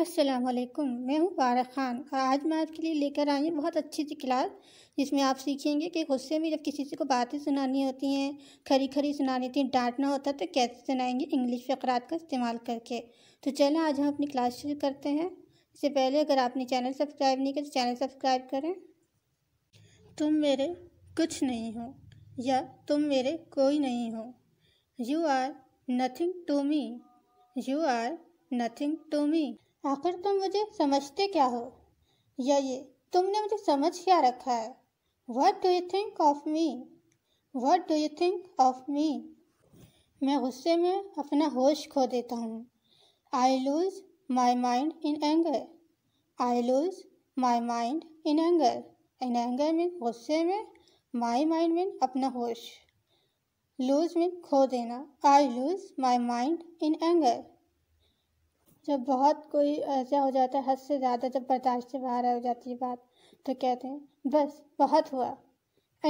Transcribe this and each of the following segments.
असलकम मैं हूँ बारा खान और आज मैं आपके लिए लेकर आई हूँ बहुत अच्छी सी क्लास जिसमें आप सीखेंगे कि गुस्से में जब किसी से को बातें सुनानी होती हैं खरी खरी सुनानी होती हैं डांटना होता है तो कैसे सुनाएंगे इंग्लिश फ़करात का इस्तेमाल करके तो चलें आज हम अपनी क्लास शुरू करते हैं इससे पहले अगर आपने चैनल सब्सक्राइब नहीं किया तो चैनल सब्सक्राइब करें तुम मेरे कुछ नहीं हो या तुम मेरे कोई नहीं हो you are nothing to me you are nothing to me आखिर तुम मुझे समझते क्या हो या ये तुमने मुझे समझ क्या रखा है what do you think of me what do you think of me मैं गुस्से में अपना होश खो देता हूँ I lose my mind in anger I lose my mind in anger in anger mean गुस्से में माई माइंड मीन अपना होश लूज मीन खो देना I lose my mind in anger जब बहुत कोई ऐसा हो जाता है हद से ज़्यादा जब बर्दाश्त से बाहर हो जाती है बात तो कहते हैं बस बहुत हुआ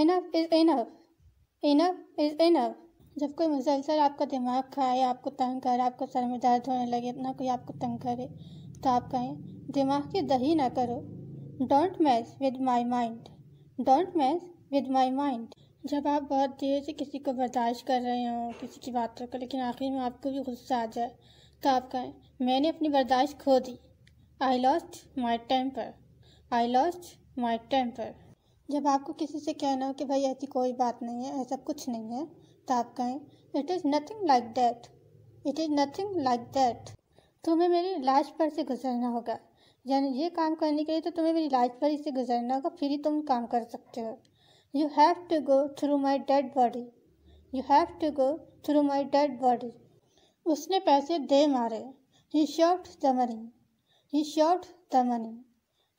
enough is enough enough is enough जब कोई मुसलसल आपका दिमाग खाए आपको तंग करे आपको सर में दर्द होने लगे इतना कोई आपको तंग करे तो आप कहें दिमाग की दही ना करो don't match with my mind don't match with my mind जब आप बहुत देर से किसी को बर्दाश्त कर रहे हो किसी की बातों को लेकिन आखिर में आपको भी गुस्सा आ जाए कहें मैंने अपनी बर्दाश्त खो दी I lost my temper I lost my temper जब आपको किसी से कहना हो कि भाई ऐसी कोई बात नहीं है ऐसा कुछ नहीं है तो आप कहें it is nothing like that it is nothing like that तुम्हें मेरी लाश पर से गुजरना होगा यानी ये काम करने के लिए तो तुम्हें मेरी लाज पर ही से गुजरना होगा फिर ही तुम काम कर सकते हो you have to go through my dead body you have to go through my dead body उसने पैसे दे मारे he short the money he short the money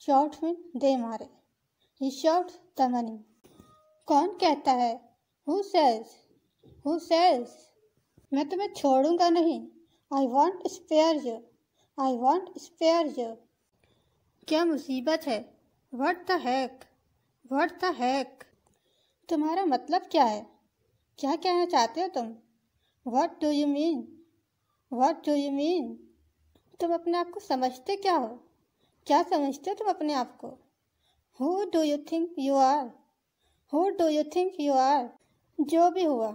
short में दे मारे ही शॉर्ट द मनी कौन कहता है हु सेज हु सेज मैं तुम्हें छोड़ूंगा नहीं I won't spare you I won't spare you क्या मुसीबत है what the heck what the heck तुम्हारा मतलब क्या है क्या कहना चाहते हो तुम what do you mean what do you mean तुम अपने आप को समझते क्या हो क्या समझते हो तुम अपने आप को who do you think you are who do you think you are जो भी हुआ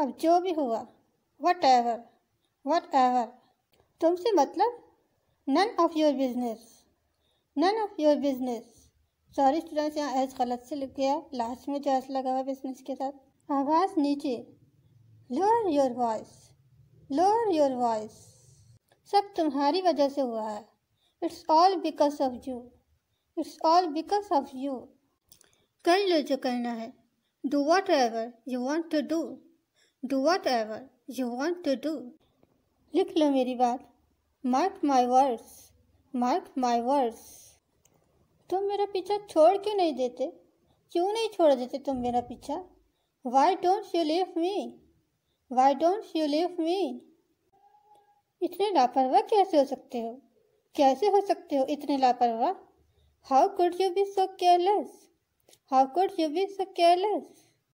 अब जो भी हुआ वट एवर वट एवर तुमसे मतलब none of your business none of your business sorry students यहाँ एज गलत से लिख गया लास्ट में जो एस लगा हुआ बिजनेस के साथ आवाज़ नीचे lower your voice lower your voice सब तुम्हारी वजह से हुआ है it's all because of you it's all because of you कर लो जो करना है do whatever you want to do do whatever you want to do लिख लो मेरी बात mark my words mark my words तुम मेरा पीछा छोड़ क्यों नहीं देते क्यों नहीं छोड़ देते तुम मेरा पीछा why don't you leave me why don't you leave me इतने लापरवाह कैसे हो सकते हो कैसे हो सकते हो इतने लापरवाह how could you be so careless how could you be so careless